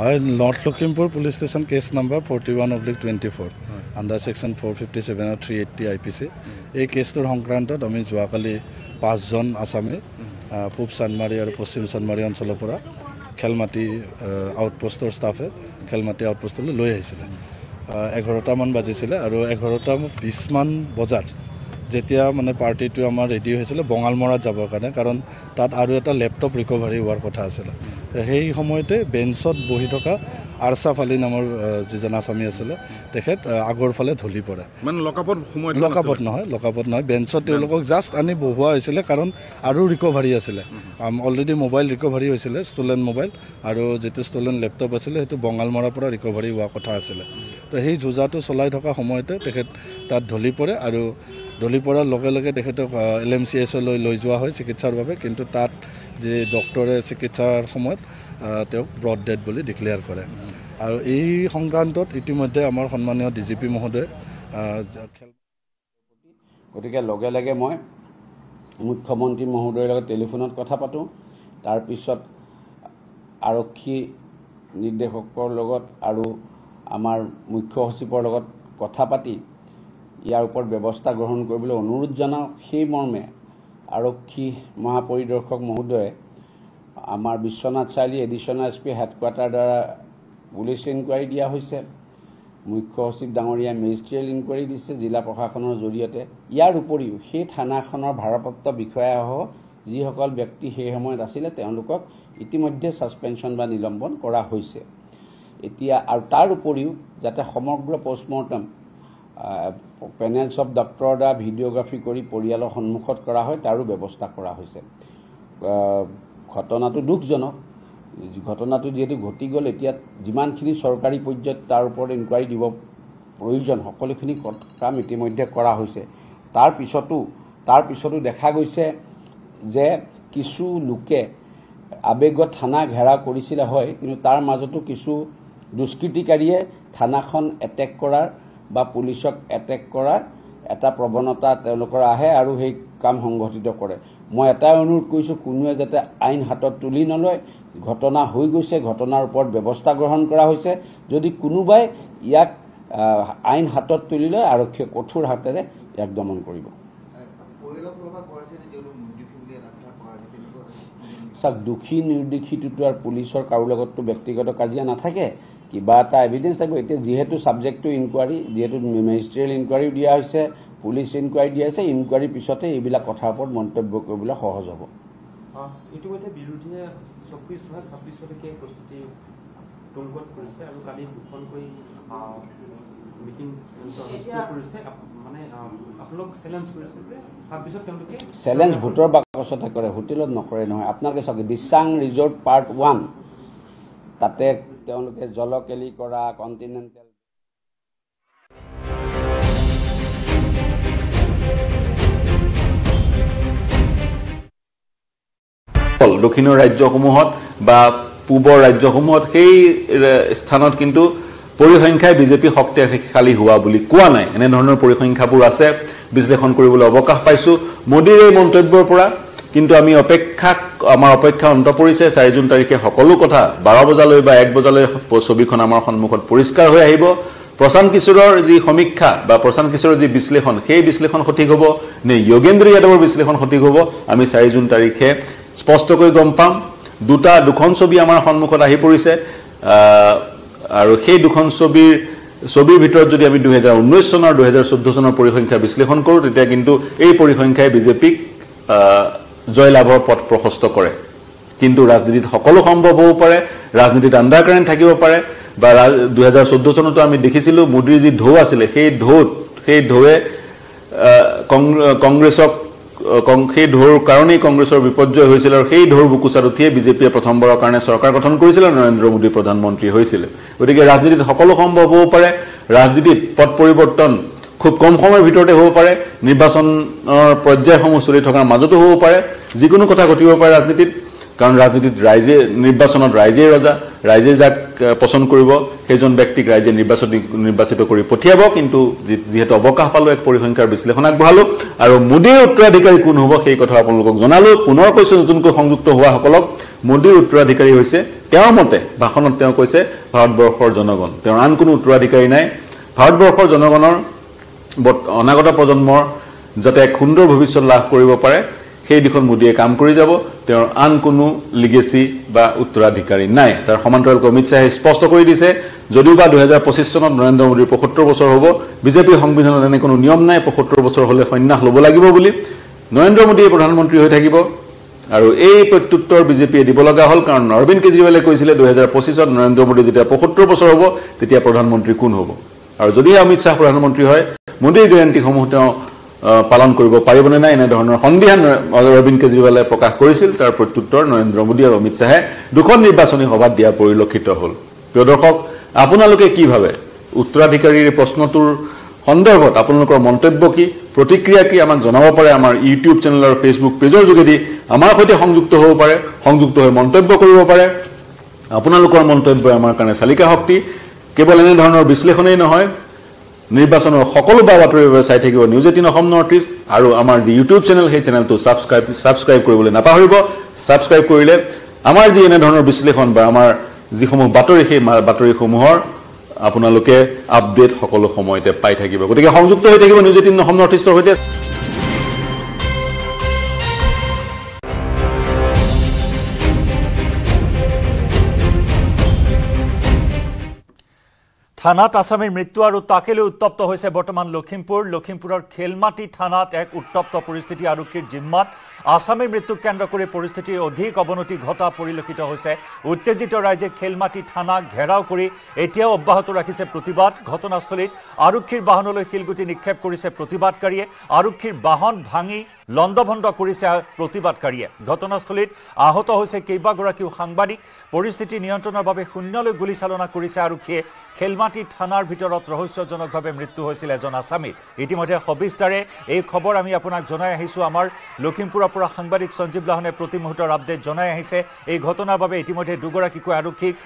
হয় north Lakhimpur police station case number forty one oblique twenty four under section four fifty seven আৰু three eighty I P C এই কেছটোৰ সংক্ৰান্তত আমি যোৱাকালি পাঁচজন আছামী hmm. পূব চানমাৰী আৰু পশ্চিম চানমাৰী অঞ্চলৰ পৰা খেলমাটি আউটপোষ্টৰ ষ্টাফে খেলমাটি আউটপোষ্টলৈ লৈ আহিছিলে hmm. এঘাৰটামান বাজিছিলে আৰু এঘাৰটা বিছমান বজাত যেতিয়া মানে পাৰ্টিটো আমাৰ ৰেডি হৈছিলে বঙালমৰাত যাবৰ কাৰণে কাৰণ তাত আৰু এটা লেপটপ ৰিকভাৰী হোৱাৰ কথা আছিলে সেই সময়তে বেঞ্চত বহি থকা আৰ্চাফ আলী নামৰ যিজন আছামী আছিলে তেখেত আগৰ ফালে ঢলি পৰে মানে লকাপত সময় লকাপত নহয় লকাপত নহয় বেঞ্চত তেওঁলোকক জাষ্ট আনি বহোৱা হৈছিলে কাৰণ আৰু ৰিকভাৰী আছিলে অলৰেডি মোবাইল ৰিকভাৰী হৈছিলে ষ্টুলেন মোবাইল আৰু যিটো ষ্টুলেন লেপটপ আছিলে সেইটো বঙালমৰাৰ পৰা ৰিকভাৰী হোৱা কথা আছিলে তো সেই যুঁজাটো চলাই থকা সময়তে তেখেত তাত ঢলি পৰে আৰু দলি পৰাৰ লগে লগে তেখেতক এল এম চি এছলৈ লৈ যোৱা হয় চিকিৎসাৰ বাবে কিন্তু তাত যি ডক্টৰে চিকিৎসাৰ সময়ত তেওঁক ব্ৰড ডেড বুলি ডিক্লেয়াৰ কৰে আৰু এই সংক্ৰান্তত ইতিমধ্যে আমাৰ সন্মানীয় ডি জি পি মহোদয়ে গতিকে লগে লগে মই মুখ্যমন্ত্ৰী মহোদয়ৰ লগত টেলিফোনত কথা পাতোঁ তাৰপিছত আৰক্ষী নিৰ্দেশকৰ লগত আৰু আমাৰ মুখ্য সচিবৰ লগত কথা পাতি ইয়াৰ ওপৰত ব্যৱস্থা গ্ৰহণ কৰিবলৈ অনুৰোধ জনাওঁ সেই মৰ্মে আৰক্ষী মহাপৰিদৰ্শক মহোদয়ে আমাৰ Biswanath Chariali additional S P headquarter দ্বাৰা পুলিচ ইনকুৱাৰী দিয়া হৈছে মুখ্য সচিব ডাঙৰীয়াই মেজিষ্ট্ৰিয়েল ইনকুৱাৰী দিছে জিলা প্ৰশাসনৰ জৰিয়তে ইয়াৰ উপৰিও সেই থানাখনৰ ভাৰপ্ৰাপ্ত বিষয়াসহ যিসকল ব্যক্তি সেই সময়ত আছিলে তেওঁলোকক ইতিমধ্যে ছাছপেনশ্যন বা নিলম্বন কৰা হৈছে এতিয়া আৰু তাৰ উপৰিও যাতে সমগ্ৰ পষ্টমৰ্টম পেনেলছ অফ ডক্টৰৰ দ্বাৰা ভিডিঅ'গ্ৰাফী কৰি পৰিয়ালৰ সন্মুখত কৰা হয় তাৰো ব্যৱস্থা কৰা হৈছে ঘটনাটো দুখজনক ঘটনাটো যিহেতু ঘটি গ'ল এতিয়া যিমানখিনি চৰকাৰী পৰ্যায়ত তাৰ ওপৰত ইনকুৱাৰী দিব প্ৰয়োজন সকলোখিনি কাম ইতিমধ্যে কৰা হৈছে তাৰ পিছতো তাৰ পিছতো দেখা গৈছে যে কিছু লোকে আৱেগত থানা ঘেৰা কৰিছিলে হয় কিন্তু তাৰ মাজতো কিছু দুষ্কৃতিকাৰীয়ে থানাখন এটেক কৰাৰ বা পুলিচক এটেক কৰাৰ এটা প্ৰৱণতা তেওঁলোকৰ আহে আৰু সেই কাম সংঘটিত কৰে মই এটাই অনুৰোধ কৰিছোঁ কোনোৱে যাতে আইন হাতত তুলি নলয় ঘটনা হৈ গৈছে ঘটনাৰ ওপৰত ব্যৱস্থা গ্ৰহণ কৰা হৈছে যদি কোনোবাই ইয়াক আইন হাতত তুলি লয় আৰক্ষীয়ে কঠোৰ হাতেৰে ইয়াক দমন কৰিব চাওক দোষী নিৰ্দোষীটোতো আৰু পুলিচৰ কাৰো লগততো ব্যক্তিগত কাজিয়া নাথাকে কিবা এটা এভিডেঞ্চ থাকিব এতিয়া যিহেতু চাবজেক্টটো ইনকুৱাৰী যিহেতু মেজিষ্ট্ৰিয়েল ইনকুৱাৰীও দিয়া হৈছে পুলিচ ইনকুৱাৰী দিয়া হৈছে ইনকুৱাৰীৰ পিছতে এইবিলাক কথাৰ ওপৰত মন্তব্য কৰিবলৈ সহজ হ'ব চেলেঞ্জ ভোটৰ বাকচতে কৰে হোটেলত নকৰে নহয় আপোনালোকে চাওক দিচাং ৰিজৰ্ট পাৰ্ট ওৱান তাতে তেওঁলোকে জলকেলি কৰা কণ্টিনেণ্টেল দক্ষিণৰ ৰাজ্যসমূহত বা পূবৰ ৰাজ্যসমূহত সেই স্থানত কিন্তু পৰিসংখ্যাই বিজেপি শক্তিশালী হোৱা বুলি কোৱা নাই এনেধৰণৰ পৰিসংখ্যাবোৰ আছে বিশ্লেষণ কৰিবলৈ অৱকাশ পাইছোঁ মোদীৰ এই মন্তব্যৰ পৰা কিন্তু আমি অপেক্ষাক আমাৰ অপেক্ষা অন্ত পৰিছে চাৰি জুন তাৰিখে সকলো কথা বাৰ বজালৈ বা এক বজালৈ ছবিখন আমাৰ সন্মুখত পৰিষ্কাৰ হৈ আহিব প্ৰশান্ত কিশোৰৰ যি সমীক্ষা বা প্ৰশান্ত কিশোৰৰ যি বিশ্লেষণ সেই বিশ্লেষণ সঠিক হ'ব নে যোগেন্দ্ৰ যাদৱৰ বিশ্লেষণ সঠিক হ'ব আমি চাৰি জুন তাৰিখে স্পষ্টকৈ গম পাম দুটা দুখন ছবি আমাৰ সন্মুখত আহি পৰিছে আৰু সেই দুখন ছবিৰ ছবিৰ ভিতৰত যদি আমি দুহেজাৰ ঊনৈছ চনৰ দুহেজাৰ চৈধ্য চনৰ পৰিসংখ্যা বিশ্লেষণ কৰোঁ তেতিয়া কিন্তু এই পৰিসংখ্যাই বিজেপিক জয়লাভৰ পথ প্ৰশস্ত কৰে কিন্তু ৰাজনীতিত সকলো সম্ভৱ হ'ব পাৰে ৰাজনীতিত আণ্ডাৰ কাৰেণ্ট থাকিব পাৰে বা দুহেজাৰ চৈধ্য চনতো আমি দেখিছিলোঁ মোদীৰ যি ঢৌ আছিলে সেই ঢৌত সেই ঢৌৱে কংগ্ৰেছক সেই ঢৌৰ কাৰণেই কংগ্ৰেছৰ বিপৰ্যয় হৈছিল আৰু সেই ঢৌৰ বুকুচাত উঠিয়ে বিজেপিয়ে প্ৰথমবাৰৰ কাৰণে চৰকাৰ গঠন কৰিছিলে নৰেন্দ্ৰ মোদী প্ৰধানমন্ত্ৰী হৈছিলে গতিকে ৰাজনীতিত সকলো সম্ভৱ হ'ব পাৰে ৰাজনীতিত পথ পৰিৱৰ্তন খুব কম সময়ৰ ভিতৰতে হ'ব পাৰে নিৰ্বাচনৰ পৰ্যায়সমূহ চলি থকাৰ মাজতো হ'ব পাৰে যিকোনো কথা ঘটিব পাৰে ৰাজনীতিত কাৰণ ৰাজনীতিত ৰাইজে নিৰ্বাচনত ৰাইজেই ৰজা ৰাইজে যাক পচন্দ কৰিব সেইজন ব্যক্তিক ৰাইজে নিৰ্বাচনী নিৰ্বাচিত কৰি পঠিয়াব কিন্তু যিহেতু অৱকাশ পালোঁ এক পৰিসংখ্যাৰ বিশ্লেষণ আগবঢ়ালোঁ আৰু মোদীৰ উত্তৰাধিকাৰী কোন হ'ব সেই কথা আপোনালোকক জনালোঁ পুনৰ কৈছোঁ নতুনকৈ সংযুক্ত হোৱাসকলক মোদীৰ উত্তৰাধিকাৰী হৈছে তেওঁৰ মতে ভাষণত তেওঁ কৈছে ভাৰতবৰ্ষৰ জনগণ তেওঁৰ আন কোনো উত্তৰাধিকাৰী নাই ভাৰতবৰ্ষৰ জনগণৰ অনাগত প্ৰজন্মৰ যাতে এক সুন্দৰ ভৱিষ্যত লাভ কৰিব পাৰে সেই দিশত মোদীয়ে কাম কৰি যাব তেওঁৰ আন কোনো লিগেচি বা উত্তৰাধিকাৰী নাই তাৰ সমান্তৰালকৈ অমিত শ্বাহে স্পষ্ট কৰি দিছে যদিও বা দুহেজাৰ পঁচিছ চনত নৰেন্দ্ৰ মোদীৰ পঁসত্তৰ বছৰ হ'ব বিজেপিৰ সংবিধানত এনে কোনো নিয়ম নাই পঁসত্তৰ বছৰ হ'লে সন্যাস ল'ব লাগিব বুলি নৰেন্দ্ৰ মোদীয়ে প্ৰধানমন্ত্ৰী হৈ থাকিব আৰু এই প্ৰত্যুত্তৰ বিজেপিয়ে দিব লগা হ'ল কাৰণ অৰবিন্দ কেজৰিৱালে কৈছিলে দুহেজাৰ পঁচিছত নৰেন্দ্ৰ মোদী যেতিয়া পঁসত্তৰ বছৰ হ'ব তেতিয়া প্ৰধানমন্ত্ৰী কোন হ'ব আৰু যদিহে অমিত শ্বাহ প্ৰধানমন্ত্ৰী হয় মোদীৰ জয়ন্তীসমূহ তেওঁ পালন কৰিব পাৰিবনে নাই এনেধৰণৰ সন্দিহান অৰবিন্দ কেজৰিৱালে প্ৰকাশ কৰিছিল তাৰ প্ৰত্যুত্তৰ নৰেন্দ্ৰ মোদী আৰু অমিত শ্বাহে দুখন নিৰ্বাচনী সভাত দিয়া পৰিলক্ষিত হ'ল প্ৰিয় দৰ্শক আপোনালোকে কি ভাবে উত্তৰাধিকাৰীৰ প্ৰশ্নটোৰ সন্দৰ্ভত আপোনালোকৰ মন্তব্য কি প্ৰতিক্ৰিয়া কি আমাক জনাব পাৰে আমাৰ ইউটিউব চেনেল আৰু ফেচবুক পেজৰ যোগেদি আমাৰ সৈতে সংযুক্ত হ'ব পাৰে সংযুক্ত হৈ মন্তব্য কৰিব পাৰে আপোনালোকৰ মন্তব্যই আমাৰ কাৰণে চালিকা শক্তি কেৱল এনেধৰণৰ বিশ্লেষণেই নহয় নিৰ্বাচনৰ সকলোবাৰ বাতৰিৰ বাবে চাই থাকিব News Eighteen Assam North East আৰু আমাৰ যি ইউটিউব চেনেল সেই চেনেলটো ছাবস্ক্ৰাইব ছাবস্ক্ৰাইব কৰিবলৈ নাপাহৰিব ছাবস্ক্ৰাইব কৰিলে আমাৰ যি এনেধৰণৰ বিশ্লেষণ বা আমাৰ যিসমূহ বাতৰি সেই বাতৰিসমূহৰ আপোনালোকে আপডেট সকলো সময়তে পাই থাকিব গতিকে সংযুক্ত হৈ থাকিব নিউজ এইটিন অসম নৰ্থ ইষ্টৰ সৈতে থানাত আসামির মৃত্যু আর তাকেলে উত্তপ্ত হয়েছে বর্তমান লক্ষিমপুর লক্ষিমপুরের খেলমাটি থানাত এক উত্তপ্ত পরিস্থিতি আরক্ষীর জিম্মাত আসামী মৃত্যুক কেন্দ্ৰ কৰি পৰিস্থিতিৰ অধিক অবনতি ঘটা পৰিলক্ষিত হৈছে উত্তেজিত ৰাইজে খেলমাটি থানা ঘেৰাও কৰি এতিয়াও অব্যাহত ৰাখিছে প্ৰতিবাদ ঘটনাস্থলীত আৰক্ষীৰ বাহনলৈ শিলগুটি নিক্ষেপ কৰিছে প্ৰতিবাদকাৰী আৰক্ষীৰ বাহন ভাঙি লণ্ডভণ্ড কৰিছে প্ৰতিবাদকাৰী ঘটনাস্থলীত আহত হয়েছে কেবাগীও সাংবাদিক পৰিস্থিতি পৰিস্থিতি নিয়ন্ত্ৰণেৰ শূন্যলে গুলিচালনা কৰিছে আৰক্ষীয়ে খেলমাটি থানাৰ ভিতৰত ৰহস্যজনকভাৱে মৃত্যু হৈছিল এজন আসামীৰ ইতিমধ্যে সবিস্তাৰে এই খবৰ আমি আপোনাক জনাই আহিছোঁ আমাৰ লখিমপুৰৰ পৰা সাংবাদিক সঞ্জীৱ লাহনে প্ৰতি মুহূৰ্তৰ আপডেট জনাই আহিছে এই ঘটনাৰ বাবে ইতিমধ্যে দুগৰাকীকৈ আৰক্ষীক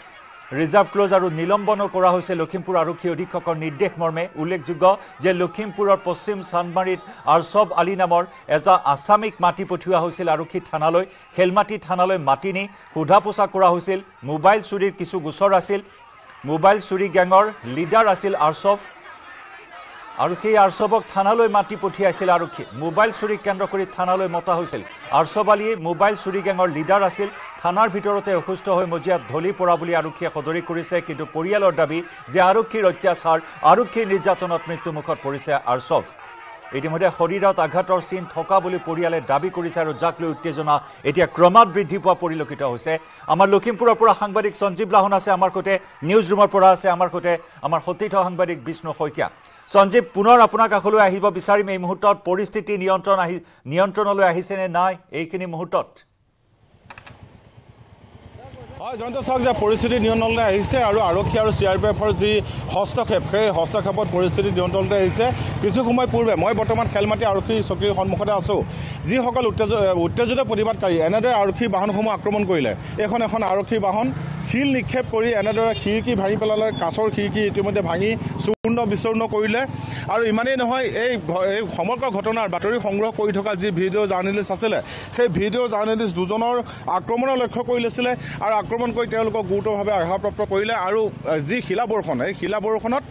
ৰিজাৰ্ভ ক্লজ আৰু নিলম্বনো কৰা হৈছে লখিমপুৰ আৰক্ষী অধীক্ষকৰ নিৰ্দেশ মৰ্মে উল্লেখযোগ্য যে লখিমপুৰৰ পশ্চিম চানমাৰীত আৰ্চব আলী নামৰ এটা আছামিক মাটি পঠিওৱা হৈছিল আৰক্ষী থানালৈ খেলমাটি থানালৈ মাটি নি সোধা পোছা কৰা হৈছিল মোবাইল চুৰিৰ কিছু গোচৰ আছিল মোবাইল চুৰি গেঙৰ লিডাৰ আছিল আৰ্চফ আৰু সেই আৰ্চবক থানালৈ মাতি পঠিয়াইছিল আৰক্ষী মোবাইল চুৰি কেন্দ্ৰ কৰি থানালৈ মতা হৈছিল আৰ্চব আলিয়ে মোবাইল চুৰি গেঙৰ লিডাৰ আছিল থানাৰ ভিতৰতে অসুস্থ হৈ মজিয়াত ঢলি পৰা বুলি আৰক্ষীয়ে সদৰি কৰিছে কিন্তু পৰিয়ালৰ দাবী যে আৰক্ষীৰ অত্যাচাৰ আৰক্ষীৰ নিৰ্যাতনত মৃত্যুমুখত পৰিছে আৰ্চফ ইতিমধ্যে শৰীৰত আঘাতৰ চিন থকা বুলি পৰিয়ালে দাবী কৰিছে আৰু যাক লৈ উত্তেজনা এতিয়া ক্ৰমাৎ বৃদ্ধি পোৱা পৰিলক্ষিত হৈছে আমাৰ লখিমপুৰৰ পৰা সাংবাদিক সঞ্জীৱ লাহন আছে আমাৰ সৈতে নিউজ ৰুমৰ পৰা আছে আমাৰ সৈতে আমাৰ সতীৰ্থ সাংবাদিক বিষ্ণু শইকীয়া সঞ্জীৱ পুনৰ আপোনাৰ কাষলৈ আহিব বিচাৰিম এই মুহূৰ্তত পৰিস্থিতি নিয়ন্ত্ৰণ আহি নিয়ন্ত্ৰণলৈ আহিছেনে নাই এইখিনি মুহূৰ্তত হয় জয়ন্ত চাওক যে পৰিস্থিতি নিয়ন্ত্ৰণলৈ আহিছে আৰু আৰক্ষী আৰু চি আৰ পি এফৰ যি হস্তক্ষেপ সেই হস্তক্ষেপত পৰিস্থিতি নিয়ন্ত্ৰণলৈ আহিছে কিছু সময় পূৰ্বে মই বৰ্তমান খেলমাতি আৰক্ষী চকীৰ সন্মুখতে আছোঁ যিসকল উত্তেজ উত্তেজিত প্ৰতিবাদকাৰী এনেদৰে আৰক্ষী বাহনসমূহ আক্ৰমণ কৰিলে এইখন এখন আৰক্ষী বাহন শিল নিক্ষেপ কৰি এনেদৰে খিৰিকী ভাঙি পেলালে কাছৰ খিৰিকী ইতিমধ্যে ভাঙি চূৰ্ণ বিচূৰ্ণ কৰিলে আৰু ইমানেই নহয় এই এই সমগ্ৰ ঘটনাৰ বাতৰি সংগ্ৰহ কৰি থকা যি ভিডিঅ' জাৰ্ণেলিষ্ট আছিলে সেই ভিডিঅ' জাৰ্ণেলিষ্ট দুজনৰ আক্ৰমণৰ লক্ষ্য কৰি লৈছিলে আৰু আক্ৰমণ কৰি তেওঁলোকক গুৰুতৰভাৱে আঘাতপ্ৰাপ্ত কৰিলে আৰু যি শিলা বৰষুণ এই শিলা বৰষুণত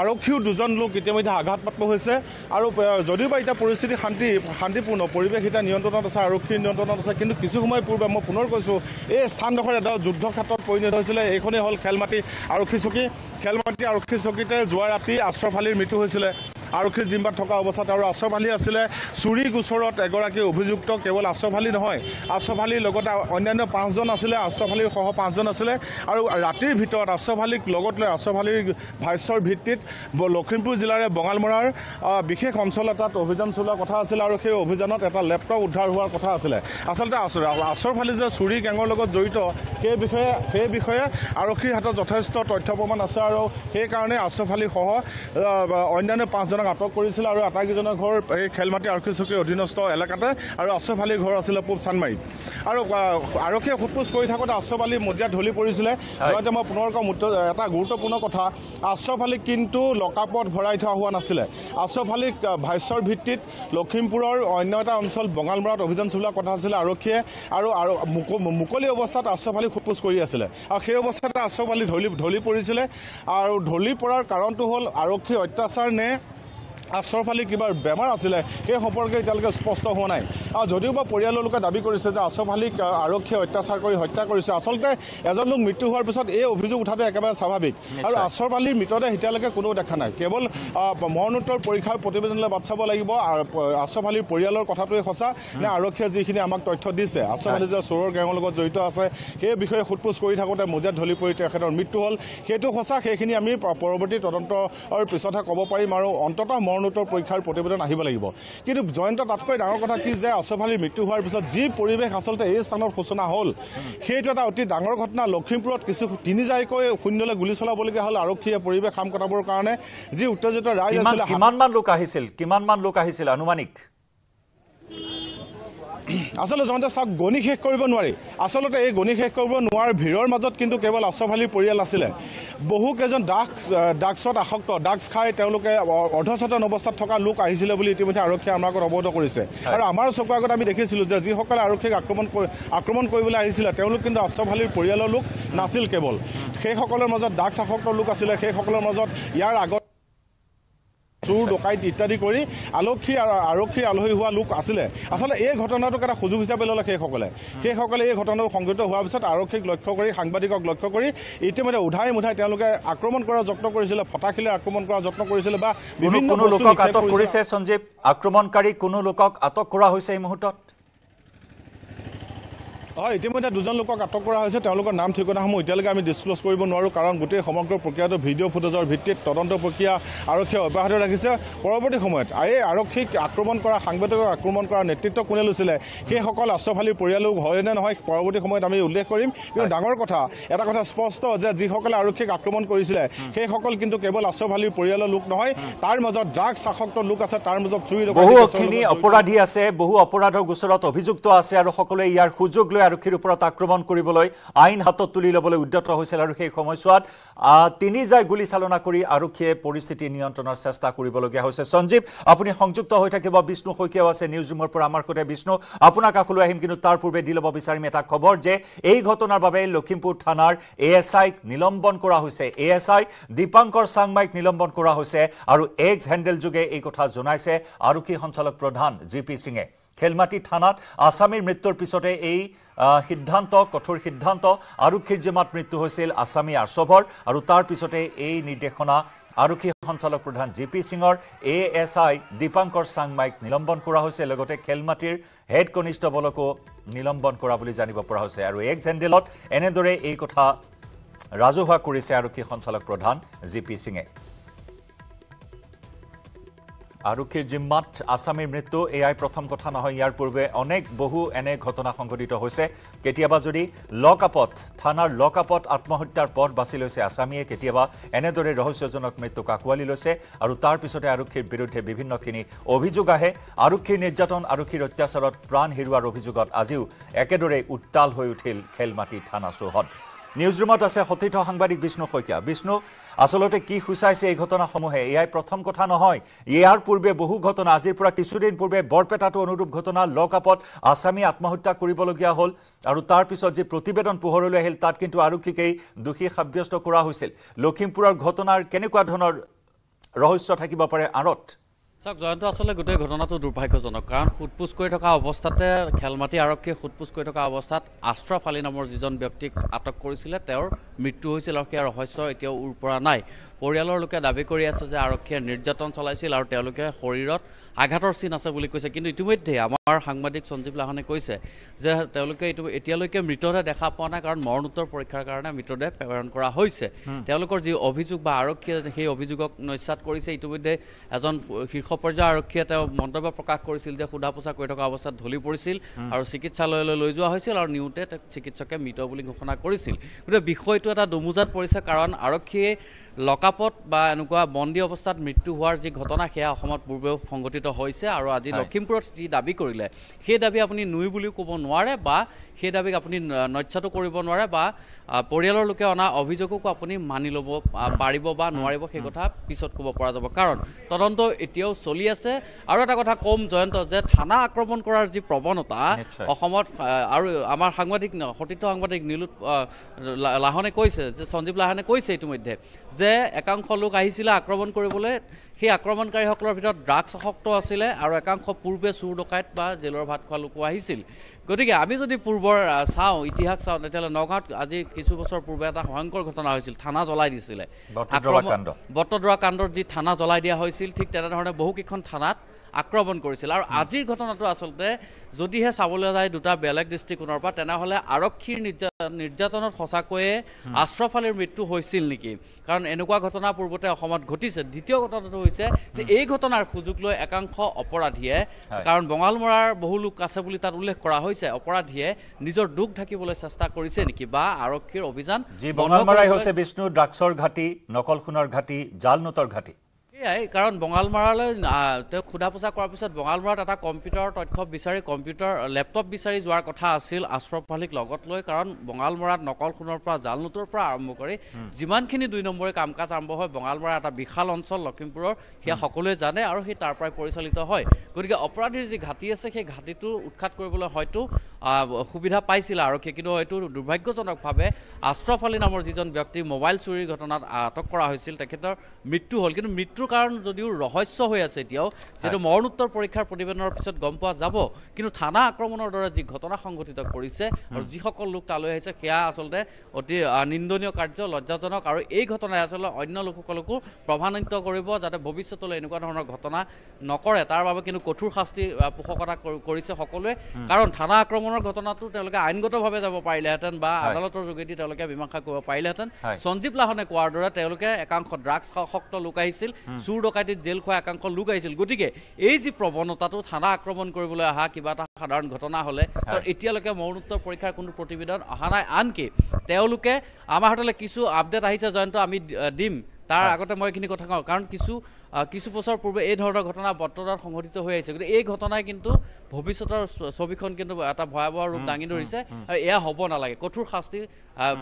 আৰক্ষীও দুজন লোক ইতিমধ্যে আঘাতপ্ৰাপ্ত হৈছে আৰু যদিওবা এতিয়া পৰিস্থিতি শান্তি শান্তিপূৰ্ণ পৰিৱেশ এতিয়া নিয়ন্ত্ৰণত আছে আৰক্ষীৰ নিয়ন্ত্ৰণত আছে কিন্তু কিছু সময় পূৰ্বে মই পুনৰ কৈছোঁ এই স্থানডোখৰ এডাল যুদ্ধ ক্ষেত্ৰত পৰিণত হৈছিলে এইখনেই হ'ল খেলমাটি আৰক্ষী চকী খেলমাটি আৰক্ষী চকীতে যোৱা ৰাতি আশ্ৰফালীৰ মৃত্যু হৈছিলে আৰক্ষীৰ জিম্মাত থকা অৱস্থাত আৰু আশ্ৰফ আছিলে চুৰি গোচৰত এগৰাকী অভিযুক্ত কেৱল আশ্ৰফ নহয় আশ্ৰফালিৰ লগতে অন্যান্য পাঁচজন আছিলে আশ্ৰফ সহ পাঁচজন আছিলে আৰু ৰাতিৰ ভিতৰত আশ্ৰফ লগত লৈ আশ্ৰফ ভাষ্যৰ ভিত্তিত লখিমপুৰ জিলাৰে বঙালমৰাৰ বিশেষ অঞ্চল এটাত অভিযান চলোৱাৰ কথা আছিলে আৰু সেই অভিযানত এটা লেপটপ উদ্ধাৰ হোৱাৰ কথা আছিলে আচলতে আশ্ৰফ আলী যে চুৰি গেঙৰ লগত জড়িত সেই বিষয়ে সেই বিষয়ে আৰক্ষীৰ হাতত যথেষ্ট তথ্য প্ৰমাণ আছে আৰু সেইকাৰণে আশ্ৰফালিসহ অন্যান্য পাঁচজন আটক কৰিছিল আৰু আটাইকেইজনৰ ঘৰ এই খেলমাটি আৰক্ষী চকীৰ অধীনস্থ এলেকাতে আৰু আশ্ৰফালীৰ ঘৰ আছিলে পূব চানমাৰীত আৰু আৰক্ষীয়ে সোধপোছ কৰি থাকোঁতে আশ্ৰফালী মজিয়াত ঢলি পৰিছিলে লগতে মই পুনৰ কম এটা গুৰুত্বপূৰ্ণ কথা আশ্ৰফ আশ্ৰফালী কিন্তু লকাপথ ভৰাই থোৱা হোৱা নাছিলে আশ্ৰফালীক ভাষ্যৰ ভিত্তিত লখিমপুৰৰ অন্য এটা অঞ্চল বঙালমৰাত অভিযান চলোৱা কথা আছিলে আৰক্ষীয়ে আৰু মুকলি অৱস্থাত আশ্ৰফালী সোধপোছ কৰি আছিলে আৰু সেই অৱস্থাতে আশ্ৰফালী ঢলি ঢলি পৰিছিলে আৰু ঢলি পৰাৰ কাৰণটো হ'ল আৰক্ষী অত্যাচাৰ নে আচৰ ফালি কিবা বেমাৰ আছিলে সেই সম্পৰ্কে এতিয়ালৈকে স্পষ্ট হোৱা নাই আৰু যদিও বা পৰিয়ালৰ লোকে দাবী কৰিছে যে আচৰফ আলিক আৰক্ষীয়ে অত্যাচাৰ কৰি হত্যা কৰিছে আচলতে এজন লোক মৃত্যু হোৱাৰ পিছত এই অভিযোগ উঠাটো একেবাৰে স্বাভাৱিক আৰু আচৰফ আলিৰ মৃতদেহ এতিয়ালৈকে কোনো দেখা নাই কেৱল মৰণোত্তৰ পৰীক্ষাৰ প্ৰতিবেদনলৈ বাট চাব লাগিব আৰু আচৰফ আলিৰ পৰিয়ালৰ কথাটোৱে সঁচা নে আৰক্ষীয়ে যিখিনি আমাক তথ্য দিছে আচৰফ আলি যে চোৰৰ গেঙৰ লগত জড়িত আছে সেই বিষয়ে সোধ পোছ কৰি থাকোঁতে মজিয়াত ঢলি পৰি তেখেতৰ মৃত্যু হ'ল সেইটো সঁচা সেইখিনি আমি পৰৱৰ্তী তদন্তৰ পিছতহে ক'ব পাৰিম আৰু অন্ততঃ মৰণ মৰণোত্তৰ পৰীক্ষাৰ প্ৰতিবেদন আহিব লাগিব কিন্তু জয়ন্ত তাতকৈ ডাঙৰ কথা কি যে অশোফ আলীৰ মৃত্যু হোৱাৰ পিছত যি পৰিৱেশ আচলতে এই স্থানৰ সূচনা হ'ল সেইটো এটা অতি ডাঙৰ ঘটনা লখিমপুৰত কিছু তিনি জাইকৈ শূন্যলৈ গুলী চলাবলগীয়া হ'ল আৰক্ষীয়ে পৰিৱেশ কাম কটাবৰ কাৰণে যি উত্তেজিত ৰাইজ আছিল কিমানমান লোক আহিছিল কিমানমান লোক আহিছিল আনুমানিক আচলতে যাওঁতে চাওক গণি শেষ কৰিব নোৱাৰি আচলতে এই গণি শেষ কৰিব নোৱাৰা ভিৰৰ মাজত কিন্তু কেৱল আশ্ৰফ পৰিয়াল আছিলে বহুকেইজন ড্ৰাগছ ড্ৰাগছত আসক্ত ড্ৰাগছ খাই তেওঁলোকে অৰ্ধচেতন অৱস্থাত থকা লোক আহিছিলে বুলি ইতিমধ্যে আৰক্ষীয়ে আমাৰ আগত অৱগত কৰিছে আৰু আমাৰ চকুৰ আগত আমি দেখিছিলোঁ যে যিসকলে আৰক্ষীক আক্ৰমণ আক্ৰমণ কৰিবলৈ আহিছিলে তেওঁলোক কিন্তু আশ্ৰভালীৰ পৰিয়ালৰ লোক নাছিল কেৱল সেইসকলৰ মাজত ড্ৰাগছ আসক্ত লোক আছিলে সেইসকলৰ মাজত ইয়াৰ আগত চোৰ ডকাইত ইত্যাদি কৰি আলক্ষী আৰক্ষী আলহী হোৱা লোক আছিলে আচলতে এই ঘটনাটোক এটা সুযোগ হিচাপে ল'লে সেইসকলে সেইসকলে এই ঘটনাটো সংঘটিত হোৱাৰ পিছত আৰক্ষীক লক্ষ্য কৰি সাংবাদিকক লক্ষ্য কৰি ইতিমধ্যে উধাই মুধাই তেওঁলোকে আক্ৰমণ কৰাৰ যত্ন কৰিছিলে ফটাখিলে আক্ৰমণ কৰাৰ যত্ন কৰিছিলে বা কোনো লোকক আটক কৰিছে সঞ্জীৱ আক্ৰমণকাৰী কোনো লোকক আটক কৰা হৈছে এই মুহূৰ্তত হয় ইতিমধ্যে দুজন লোকক আটক কৰা হৈছে তেওঁলোকৰ নাম ঠিকনাসমূহ এতিয়ালৈকে আমি ডিছক্লোজ কৰিব নোৱাৰোঁ কাৰণ গোটেই সমগ্ৰ প্ৰক্ৰিয়াটো ভিডিঅ' ফুটেজৰ ভিত্তিত তদন্ত প্ৰক্ৰিয়া আৰক্ষীয়ে অব্যাহত ৰাখিছে পৰৱৰ্তী সময়ত এই আৰক্ষীক আক্ৰমণ কৰা সাংবাদিকক আক্ৰমণ কৰাৰ নেতৃত্ব কোনে লৈছিলে সেইসকল আশ্ৰফ আলিৰ পৰিয়ালো নে নহয় পৰৱৰ্তী সময়ত আমি উল্লেখ কৰিম কিন্তু ডাঙৰ কথা এটা কথা স্পষ্ট যে যিসকলে আৰক্ষীক আক্ৰমণ কৰিছিলে সেইসকল কিন্তু কেৱল আশ্ৰফ আলিৰ পৰিয়ালৰ লোক নহয় তাৰ মাজত ড্ৰাগছ আসক্ত লোক আছে তাৰ মাজত চুৰি বহুখিনি অপৰাধী আছে বহু অপৰাধৰ গোচৰত অভিযুক্ত আছে আৰু সকলোৱে ইয়াৰ সুযোগ লৈ আৰক্ষীৰ ওপৰত আক্ৰমণ কৰিবলৈ আইন হাতত তুলি ল'বলৈ উদ্যত হৈছিল আৰু সেই সময়ছোৱাত তিনি যায় গুলী কৰি আৰক্ষীয়ে পৰিস্থিতি নিয়ন্ত্ৰণৰ চেষ্টা কৰিবলগীয়া হৈছে সঞ্জীৱ আপুনি সংযুক্ত হৈ থাকিব বিষ্ণু শইকীয়াও আছে নিউজ ৰুমৰ পৰা আমাৰ সৈতে বিষ্ণু আপোনাক কাষলৈ আহিম কিন্তু তাৰ পূৰ্বে দি ল'ব বিচাৰিম এটা খবৰ যে এই ঘটনাৰ বাবে লখিমপুৰ থানাৰ এ এছ আইক নিলম্বন কৰা হৈছে এ এছ আই দীপাংকৰ চাংমাইক নিলম্বন কৰা হৈছে আৰু এক্স হেণ্ডেল যোগে এই কথা জনাইছে আৰক্ষী সঞ্চালক প্ৰধান জি পি সিঙে খেলমাটি থানাত আসামীৰ মৃত্যুৰ পিছতে এই সিদ্ধান্ত কঠোৰ সিদ্ধান্ত আৰক্ষীৰ জিম্মাত মৃত্যু হৈছিল আছামী আশোভৰ আৰু তাৰ পিছতে এই নিৰ্দেশনা আৰক্ষী সঞ্চালক প্ৰধান জি পি সিঙৰ এ এছ আই দীপাংকৰ চাংমাইক নিলম্বন কৰা হৈছে লগতে খেলমাটিৰ হেড কনিষ্টবলকো নিলম্বন কৰা বুলি জানিব পৰা হৈছে আৰু এক জেণ্ডেলত এনেদৰে এই কথা ৰাজহুৱা কৰিছে আৰক্ষী সঞ্চালক প্ৰধান জি পি সিঙে আৰক্ষীৰ জিম্মাত আছামীৰ মৃত্যু এয়াই প্ৰথম কথা নহয় ইয়াৰ পূৰ্বে অনেক বহু এনে ঘটনা সংঘটিত হৈছে কেতিয়াবা যদি লকআপত থানাৰ লকআপত আত্মহত্যাৰ পথ বাছি লৈছে আছামীয়ে কেতিয়াবা এনেদৰে ৰহস্যজনক মৃত্যুক আঁকোৱালি লৈছে আৰু তাৰ পিছতে আৰক্ষীৰ বিৰুদ্ধে বিভিন্নখিনি অভিযোগ আহে আৰক্ষীৰ নিৰ্যাতন আৰক্ষীৰ অত্যাচাৰত প্ৰাণ হেৰুওৱাৰ অভিযোগত আজিও একেদৰে উত্তাল হৈ উঠিল খেলমাটি থানা চৌহদ নিউজৰুমত আছে সতীৰ্থ সাংবাদিক বিষ্ণু শইকীয়া বিষ্ণু আচলতে কি সূচাইছে এই ঘটনাসমূহে এয়াই প্ৰথম কথা নহয় ইয়াৰ পূৰ্বে বহু ঘটনা আজিৰ পৰা কিছুদিন পূৰ্বে বৰপেটাটো অনুৰূপ ঘটনা লকআপত আছামী আত্মহত্যা কৰিবলগীয়া হ'ল আৰু তাৰ পিছত যি প্ৰতিবেদন পোহৰলৈ আহিল তাত কিন্তু আৰক্ষীকেই দোষী সাব্যস্ত কৰা হৈছিল লখিমপুৰৰ ঘটনাৰ কেনেকুৱা ধৰণৰ ৰহস্য থাকিব পাৰে আঁৰত চাওক জয়ন্ত আচলতে গোটেই ঘটনাটো দুৰ্ভাগ্যজনক কাৰণ সোধ পোছ কৰি থকা অৱস্থাতে খেলমাটি আৰক্ষীয়ে সোধ পোছ কৰি থকা অৱস্থাত আশ্ৰফ আলী নামৰ যিজন ব্যক্তিক আটক কৰিছিলে তেওঁৰ মৃত্যু হৈছিল আৰু সেয়া ৰহস্য এতিয়াও উৰ পৰা নাই পৰিয়ালৰ লোকে দাবী কৰি আছে যে আৰক্ষীয়ে নিৰ্যাতন চলাইছিল আৰু তেওঁলোকে শৰীৰত আঘাতৰ চিন আছে বুলি কৈছে কিন্তু ইতিমধ্যে আমাৰ সাংবাদিক সঞ্জীৱ লাহনে কৈছে যে তেওঁলোকে ইটো এতিয়ালৈকে মৃতদেহ দেখা পোৱা নাই কাৰণ মৰণোত্তৰ পৰীক্ষাৰ কাৰণে মৃতদেহ প্ৰেৰণ কৰা হৈছে তেওঁলোকৰ যি অভিযোগ বা আৰক্ষীয়ে সেই অভিযোগক নস্যাত কৰিছে ইতিমধ্যে এজন শীৰ্ষ পৰ্যায়ৰ আৰক্ষীয়ে তেওঁ মন্তব্য প্ৰকাশ কৰিছিল যে সোধা পোছা কৰি থকা অৱস্থাত ঢলি পৰিছিল আৰু চিকিৎসালয়লৈ লৈ যোৱা হৈছিল আৰু নিওঁতে তেওঁক চিকিৎসকে মৃত বুলি ঘোষণা কৰিছিল গতিকে বিষয়টো এটা দুমোজাত পৰিছে কাৰণ আৰক্ষীয়ে লকআপত বা এনেকুৱা বন্দী অৱস্থাত মৃত্যু হোৱাৰ যি ঘটনা সেয়া অসমত পূৰ্বেও সংঘটিত হৈছে আৰু আজি লখিমপুৰত যি দাবী কৰিলে সেই দাবী আপুনি নুই বুলিও ক'ব নোৱাৰে বা সেই দাবীক আপুনি নস্যাটো কৰিব নোৱাৰে বা পৰিয়ালৰ লোকে অনা অভিযোগকো আপুনি মানি ল'ব পাৰিব বা নোৱাৰিব সেই কথা পিছত ক'ব পৰা যাব কাৰণ তদন্ত এতিয়াও চলি আছে আৰু এটা কথা ক'ম জয়ন্ত যে থানা আক্ৰমণ কৰাৰ যি প্ৰৱণতা অসমত আৰু আমাৰ সাংবাদিক সতীৰ্থ সাংবাদিক নীলোত লাহনে কৈছে যে সঞ্জীৱ লাহনে কৈছে ইতিমধ্যে যে একাংশ লোক আহিছিলে আক্ৰমণ কৰিবলৈ সেই আক্ৰমণকাৰীসকলৰ ভিতৰত ড্ৰাগছ আসক্ত আছিলে আৰু একাংশ পূৰ্বে চোৰ ডকাইত বা জেলৰ ভাত খোৱা লোকো আহিছিল গতিকে আমি যদি পূৰ্বৰ চাওঁ ইতিহাস চাওঁ তেতিয়াহ'লে নগাঁৱত আজি কিছু বছৰ পূৰ্বে এটা ভয়ংকৰ ঘটনা হৈছিল থানা জ্বলাই দিছিলে বটদ্ৰৱা কাণ্ডত যি থানা জ্বলাই দিয়া হৈছিল ঠিক তেনেধৰণে বহুকেইখন থানাত আক্ৰমণ কৰিছিল আৰু আজিৰ ঘটনাটো আচলতে যদিহে চাবলৈ যায় দুটা বেলেগ দৃষ্টিকোণৰ পৰা তেনেহ'লে আৰক্ষীৰ নিৰ্যা নিৰ্যাতনত সঁচাকৈয়ে আশ্ৰফ আলীৰ মৃত্যু হৈছিল নেকি কাৰণ এনেকুৱা ঘটনা পূৰ্বতে অসমত ঘটিছে দ্বিতীয় ঘটনাটো হৈছে যে এই ঘটনাৰ সুযোগ লৈ একাংশ অপৰাধীয়ে কাৰণ বঙালমৰাৰ বহু লোক আছে বুলি তাত উল্লেখ কৰা হৈছে অপৰাধীয়ে নিজৰ দুখ থাকিবলৈ চেষ্টা কৰিছে নেকি বা আৰক্ষীৰ অভিযান যি বঙালমৰাই হৈছে বিষ্ণু ড্ৰাগছৰ ঘাটি নকল সোণৰ ঘাটি জাল নোটৰ ঘাটি এই কাৰণ বঙালমৰালৈ তেওঁ সোধা পোছা কৰাৰ পিছত বঙালমৰাত এটা কম্পিউটাৰৰ তথ্য বিচাৰি কম্পিউটাৰ লেপটপ বিচাৰি যোৱাৰ কথা আছিল আশ্ৰফ মালিক লগত লৈ কাৰণ বঙালমৰাত নকল সোণৰ পৰা জালনোটৰ পৰা আৰম্ভ কৰি যিমানখিনি দুই নম্বৰী কাম কাজ আৰম্ভ হয় বঙালমৰাৰ এটা বিশাল অঞ্চল লখিমপুৰৰ সেয়া সকলোৱে জানে আৰু সেই তাৰ পৰাই পৰিচালিত হয় গতিকে অপৰাধীৰ যি ঘাটি আছে সেই ঘাটিটো উৎখাত কৰিবলৈ হয়তো সুবিধা পাইছিল আৰক্ষীয়ে কিন্তু এইটো দুৰ্ভাগ্যজনকভাৱে আশ্ৰফ আলী নামৰ যিজন ব্যক্তি মোবাইল চুৰিৰ ঘটনাত আটক কৰা হৈছিল তেখেতৰ মৃত্যু হ'ল কিন্তু মৃত্যুৰ কাৰণ যদিও ৰহস্য হৈ আছে এতিয়াও যিহেতু মৰণোত্তৰ পৰীক্ষাৰ প্ৰতিবেদনৰ পিছত গম পোৱা যাব কিন্তু থানা আক্ৰমণৰ দৰে যি ঘটনা সংঘটিত কৰিছে আৰু যিসকল লোক তালৈ আহিছে সেয়া আচলতে অতি নিন্দনীয় কাৰ্য লজ্জাজনক আৰু এই ঘটনাই আচলতে অন্য লোকসকলকো প্ৰভান্বিত কৰিব যাতে ভৱিষ্যতলৈ এনেকুৱা ধৰণৰ ঘটনা নকৰে তাৰ বাবে কিন্তু কঠোৰ শাস্তি পোষকতা কৰিছে সকলোৱে কাৰণ থানা আক্ৰমণ আক্ৰমণৰ ঘটনাটো তেওঁলোকে আইনগতভাৱে যাব পাৰিলেহেঁতেন বা আদালতৰ যোগেদি তেওঁলোকে মীমাংসা কৰিব পাৰিলেহেঁতেন সঞ্জীৱ লাহনে কোৱাৰ দৰে তেওঁলোকে একাংশ ড্ৰাগছ আসক্ত লোক আহিছিল চুৰ ডকাইটিত জেল খোৱা একাংশ লোক আহিছিল গতিকে এই যি প্ৰৱণতাটো থানা আক্ৰমণ কৰিবলৈ অহা কিবা এটা সাধাৰণ ঘটনা হ'লে এতিয়ালৈকে মৰণোত্তৰ পৰীক্ষাৰ কোনো প্ৰতিবেদন অহা নাই আনকি তেওঁলোকে আমাৰ হাতলৈ কিছু আপডেট আহিছে জয়ন্ত আমি দিম তাৰ আগতে মই এইখিনি কথা কওঁ কাৰণ কিছু কিছু বছৰ পূৰ্বে এই ধৰণৰ ঘটনা বৰ্তমান সংঘটিত হৈ আহিছে গতিকে এই ঘটনাই কিন্তু ভৱিষ্যতৰ ছবিখন কিন্তু এটা ভয়াৱহ ৰূপ দাঙি ধৰিছে আৰু এয়া হ'ব নালাগে কঠোৰ শাস্তি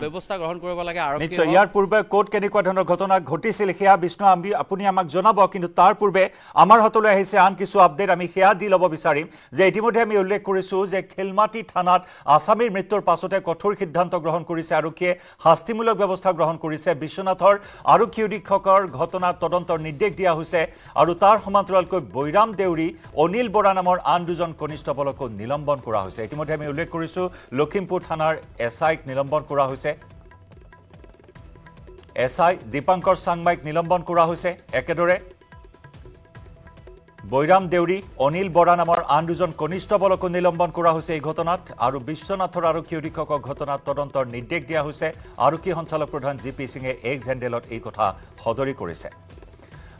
ব্যৱস্থা গ্ৰহণ কৰিব লাগে আৰু নিশ্চয় ইয়াৰ পূৰ্বে ক'ত কেনেকুৱা ধৰণৰ ঘটনা ঘটিছিল সেয়া বিষ্ণু আমি আপুনি আমাক জনাব কিন্তু তাৰ পূৰ্বে আমাৰ হাতলৈ আহিছে আন কিছু আপডেট আমি সেয়া দি ল'ব বিচাৰিম যে ইতিমধ্যে আমি উল্লেখ কৰিছোঁ যে খেলমাটি থানাত আছামীৰ মৃত্যুৰ পাছতে কঠোৰ সিদ্ধান্ত গ্ৰহণ কৰিছে আৰক্ষীয়ে শাস্তিমূলক ব্যৱস্থা গ্ৰহণ কৰিছে বিশ্বনাথৰ আৰক্ষী অধীক্ষকৰ ঘটনা তদন্তৰ নিৰ্দেশ দিয়া হৈছে আৰু তাৰ সমান্তৰালকৈ বৈৰাম দেউৰী অনিল বৰা নামৰ আন দুজন কনিষ্টবলকো নিলম্বন কৰা হৈছে ইতিমধ্যে আমি উল্লেখ কৰিছো লখিমপুৰ থানাৰ এছ আইক নিলম্বন কৰা হৈছে এছ আই দীপাংকৰ চাংমাইক নিলম্বন কৰা হৈছে একেদৰে বৈৰাম দেউৰী অনিল বৰা নামৰ আন দুজন কনিষ্টবলকো নিলম্বন কৰা হৈছে এই ঘটনাত আৰু বিশ্বনাথৰ আৰক্ষী অধীক্ষকক ঘটনাত তদন্তৰ নিৰ্দেশ দিয়া হৈছে আৰক্ষী সঞ্চালক প্ৰধান জি পি সিঙে এক্স হেণ্ডেলত এই কথা সদৰি কৰিছে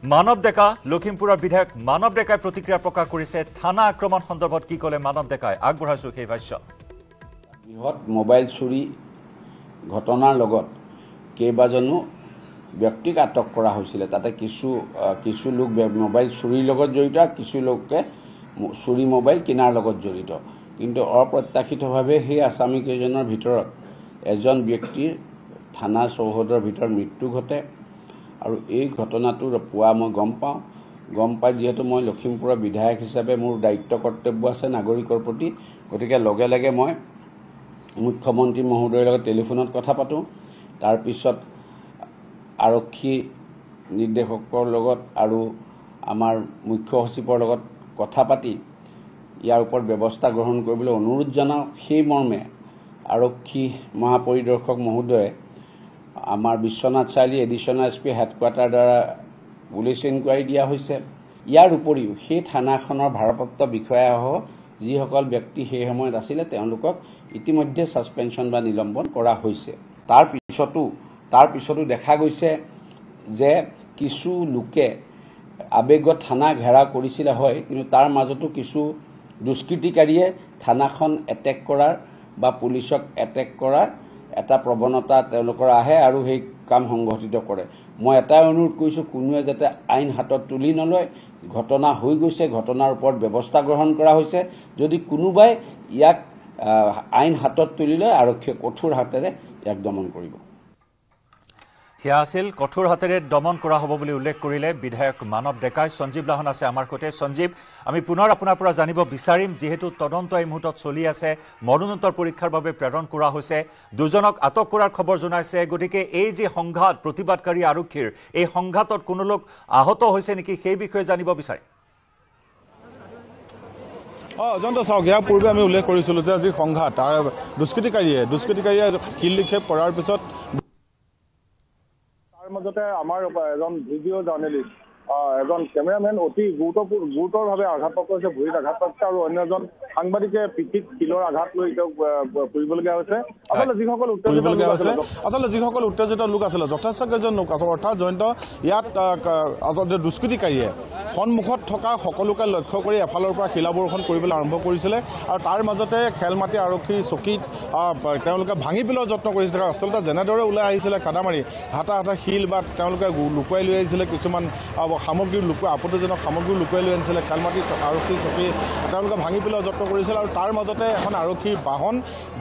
মানৱ ডেকা লখিমপুৰৰ বিধায়ক মানৱ ডেকাই প্ৰতিক্ৰিয়া প্ৰকাশ কৰিছে থানা আক্ৰমণ সন্দৰ্ভত কি ক'লে মানৱ ডেকাই আগবঢ়াইছোঁ সেই ভাষ্য বৃহৎ মোবাইল চুৰি ঘটনাৰ লগত কেইবাজনো ব্যক্তিক আটক কৰা হৈছিলে তাতে কিছু কিছু লোক মোবাইল চুৰিৰ লগত জড়িত কিছু লোকে চুৰি মোবাইল কিনাৰ লগত জড়িত কিন্তু অপ্ৰত্যাশিতভাৱে সেই আছামীকেইজনৰ ভিতৰত এজন ব্যক্তিৰ থানা চৌহদৰ ভিতৰত মৃত্যু ঘটে আৰু এই ঘটনাটো পোৱা মই গম পাওঁ গম পাই যিহেতু মই লখিমপুৰৰ বিধায়ক হিচাপে মোৰ দায়িত্ব কৰ্তব্য আছে নাগৰিকৰ প্ৰতি গতিকে লগে লগে মই মুখ্যমন্ত্ৰী মহোদয়ৰ লগত টেলিফোনত কথা পাতোঁ তাৰপিছত আৰক্ষী নিৰ্দেশকৰ লগত আৰু আমাৰ মুখ্য সচিবৰ লগত কথা পাতি ইয়াৰ ওপৰত ব্যৱস্থা গ্ৰহণ কৰিবলৈ অনুৰোধ জনাওঁ সেই মৰ্মে আৰক্ষী মহাপৰিদৰ্শক মহোদয়ে আমাৰ Biswanath Chariali additional S P headquarter দ্বাৰা পুলিচ ইনকুৱাৰী দিয়া হৈছে ইয়াৰ উপৰিও সেই থানাখনৰ ভাৰপ্ৰাপ্ত বিষয়াসহ যিসকল ব্যক্তি সেই সময়ত আছিলে তেওঁলোকক ইতিমধ্যে ছাছপেনশ্যন বা নিলম্বন কৰা হৈছে তাৰ পিছতো তাৰ পিছতো দেখা গৈছে যে কিছু লোকে আৱেগত থানা ঘেৰা কৰিছিলে হয় কিন্তু তাৰ মাজতো কিছু দুষ্কৃতিকাৰীয়ে থানাখন এটেক কৰাৰ বা পুলিচক এটেক কৰাৰ এটা প্ৰৱণতা তেওঁলোকৰ আহে আৰু সেই কাম সংঘটিত কৰে মই এটাই অনুৰোধ কৰিছোঁ কোনোৱে যাতে আইন হাতত তুলি নলয় ঘটনা হৈ গৈছে ঘটনাৰ ওপৰত ব্যৱস্থা গ্ৰহণ কৰা হৈছে যদি কোনোবাই ইয়াক আইন হাতত তুলি লয় আৰক্ষীয়ে কঠোৰ হাতেৰে ইয়াক দমন কৰিব সেয়া আছিল কঠোৰ হাতেৰে দমন কৰা হ'ব বুলি উল্লেখ কৰিলে বিধায়ক মানৱ ডেকাই সঞ্জীৱ লাহন আছে আমাৰ সৈতে সঞ্জীৱ আমি পুনৰ আপোনাৰ পৰা জানিব বিচাৰিম যিহেতু তদন্ত এই মুহূৰ্তত চলি আছে মনোনোত্তৰ পৰীক্ষাৰ বাবে প্ৰেৰণ কৰা হৈছে দুজনক আটক কৰাৰ খবৰ জনাইছে গতিকে এই যি সংঘাত প্ৰতিবাদকাৰী আৰক্ষীৰ এই সংঘাতত কোনো লোক আহত হৈছে নেকি সেই বিষয়ে জানিব বিচাৰিম অঁ অজন্ত চাওক ইয়াৰ পূৰ্বে আমি উল্লেখ কৰিছিলোঁ যে আজি সংঘাত দুষ্কৃতিকাৰীয়ে দুষ্কৃতিকাৰীয়ে শিল নিক্ষেপ কৰাৰ পিছত মাজতে আমাৰ এজন ভিডিঅ' জাৰ্নেলিষ্ট এজন কেমেৰামেন অতি গুৰুতৰ গুৰুতৰভাৱে আঘাতপ্ৰাপ্ত হৈছে ভৰিত আঘাত পাইছে আৰু অন্য এজন সাংবাদিকে পিঠিত শিলৰ আঘাত লৈ তেওঁক ফুৰিবলগীয়া হৈছে আচলতে যিসকল উত্তেজিত আছে আচলতে যিসকল উত্তেজিত লোক আছিলে যথেষ্ট কেইজন লোক আছে অৰ্থাৎ জয়ন্ত ইয়াত আচলতে দুষ্কৃতিকাৰীয়ে সন্মুখত থকা সকলোকে লক্ষ্য কৰি এফালৰ পৰা শিলা বৰষুণ কৰিবলৈ আৰম্ভ কৰিছিলে আৰু তাৰ মাজতে খেল মাটি আৰক্ষীৰ চকীত তেওঁলোকে ভাঙি পেলোৱাৰ যত্ন কৰিছিলে আৰু আচলতে যেনেদৰে ওলাই আহিছিলে খাদামাৰি হাতা হাতা শিল বা তেওঁলোকে লুকুৱাই লৈ আহিছিলে কিছুমান সামগ্ৰী লুকুৱাই আপত্তিজনক সামগ্ৰী লুকুৱাই লৈ আনিছিলে খেলমাটি আৰক্ষী চকী তেওঁলোকে ভাঙি পেলাই যত্ন কৰিছিল আৰু তাৰ মাজতে এখন আৰক্ষীৰ বাহন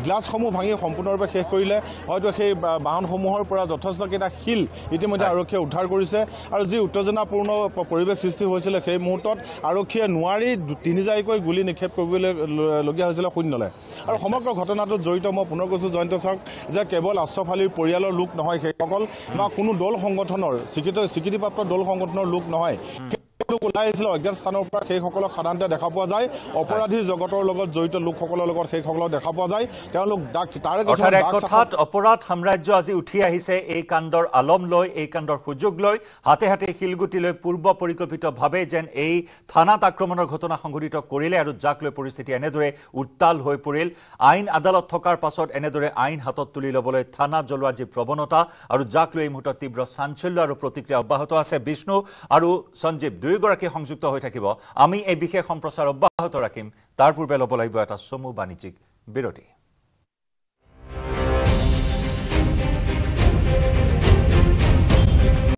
গ্লাছসমূহ ভাঙি সম্পূৰ্ণৰূপে শেষ কৰিলে হয়তো সেই বাহনসমূহৰ পৰা যথেষ্টকেইটা শিল ইতিমধ্যে আৰক্ষীয়ে উদ্ধাৰ কৰিছে আৰু যি উত্তেজনাপূৰ্ণ পৰিৱেশ সৃষ্টি হৈছিলে সেই মুহূৰ্তত আৰক্ষীয়ে নোৱাৰি তিনিজাৰিকৈ গুলী নিক্ষেপ কৰিবলৈ লগীয়া হৈছিলে শূন্যলৈ আৰু সমগ্ৰ ঘটনাটোত জড়িত মই পুনৰ কৈছোঁ জয়ন্ত চাওক যে কেৱল আশ্ৰফ আলিৰ পৰিয়ালৰ লোক নহয় সেইসকল বা কোনো দল সংগঠনৰ স্বীকৃত স্বীকৃতিপ্ৰাপ্ত দল সংগঠনৰ লোক ูกน้อย কথাটোক ওলাই আহিছিল অজ্ঞাতস্থানৰ পৰা সেইসকলক সাধাৰণতে দেখা পোৱা যায় অপৰাধী জগতৰ লগত জড়িত লোকসকলৰ লগত সেইসকলক দেখা পোৱা যায় তেওঁলোক তাৰে কথা আজি উঠি আহিছে এই কাণ্ডৰ আলম লৈ এই কাণ্ডৰ সুযোগ লৈ হাতে হাতে শিলগুটি লৈ পূৰ্ব পৰিকল্পিতভাৱে যেন এই থানাত আক্ৰমণৰ ঘটনা সংঘটিত কৰিলে আৰু যাক লৈ পৰিস্থিতি এনেদৰে উত্তাল হৈ পৰিল আইন আদালত থকাৰ পাছত এনেদৰে আইন হাতত তুলি ল'বলৈ থানা জ্বলোৱাৰ যি প্ৰৱণতা আৰু যাক লৈ এই মুহূৰ্তত তীব্ৰ চাঞ্চল্য আৰু প্ৰতিক্ৰিয়া অব্যাহত আছে বিষ্ণু আৰু সঞ্জীৱ দুই দুয়োগৰাকী সংযুক্ত হৈ থাকিব আমি এই বিশেষ সম্প্ৰচাৰ অব্যাহত ৰাখিম তাৰ পূৰ্বে ল'ব লাগিব এটা চমু বাণিজ্যিক বিৰতি